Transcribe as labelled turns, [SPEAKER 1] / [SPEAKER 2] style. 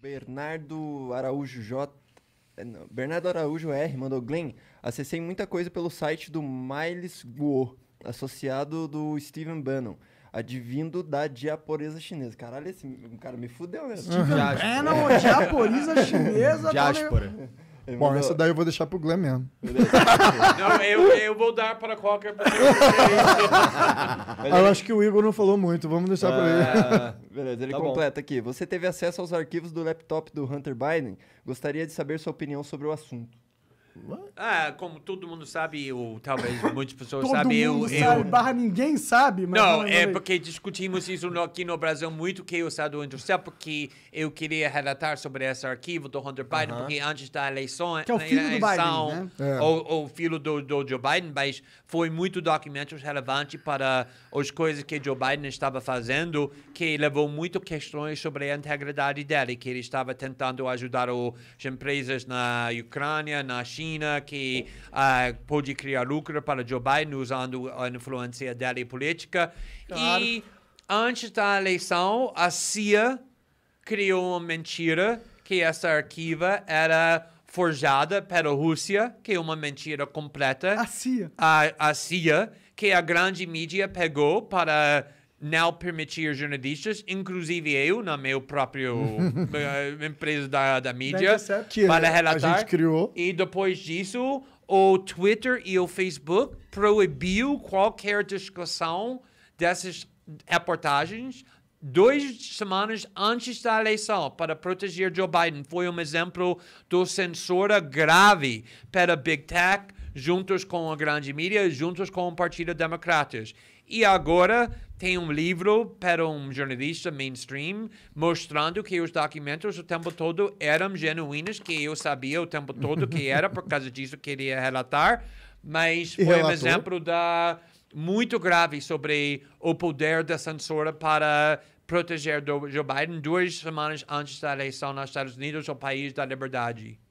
[SPEAKER 1] Bernardo Araújo J. Eh, Bernardo Araújo R mandou Glenn, acessei muita coisa pelo site do Miles Guo, associado do Steven Bannon, advindo da diaporesa chinesa. Caralho, esse cara me fudeu, né? É, não, diaporesa chinesa. Diáspora. Tá meio... Bom, mandou... essa daí eu vou deixar pro Glenn mesmo. não,
[SPEAKER 2] eu, eu vou dar para qualquer pessoa.
[SPEAKER 1] eu acho que o Igor não falou muito, vamos deixar para ele. É, beleza, ele tá completa bom. aqui. Você teve acesso aos arquivos do laptop do Hunter Biden? Gostaria de saber sua opinião sobre o assunto.
[SPEAKER 2] Ah, como todo mundo sabe, ou talvez muitas pessoas todo sabem, mundo eu, sabe, eu... barra ninguém sabe, mas... Não, é porque discutimos isso no, aqui no Brasil muito, que eu o do Industrial, porque eu queria relatar sobre esse arquivo do Hunter Biden, uh -huh. porque antes da eleição... Que é o filho eleição, do Biden, né? É. O, filho do, do Joe Biden, mas foi muito documentos relevante para as coisas que Joe Biden estava fazendo, que levou muito questões sobre a integridade dele, que ele estava tentando ajudar as empresas na Ucrânia, na China, China que uh, ah, pode criar lucro para Joe Biden usando a influência dela e política. Claro. E antes da eleição, a CIA criou uma mentira que essa arquiva era forjada pela Rússia, que é uma mentira completa. A CIA. A, a CIA, que a grande mídia pegou para não permitir jornalistas, inclusive eu, na meu próprio empresa eh, da, da mídia, que para relatar. A gente criou. E depois disso, o Twitter e o Facebook proibiu qualquer discussão dessas reportagens Dois semanas antes da eleição, para proteger Joe Biden, foi um exemplo de censura grave para Big Tech, juntos com a grande mídia, juntos com o Partido Democratas. E agora tem um livro para um jornalista mainstream mostrando que os documentos o tempo todo eram genuínos, que eu sabia o tempo todo que era, por causa disso queria relatar, mas foi um exemplo da muito grave sobre o poder da censura para proteger Joe Biden duas semanas antes da eleição nos Estados Unidos, o país da liberdade.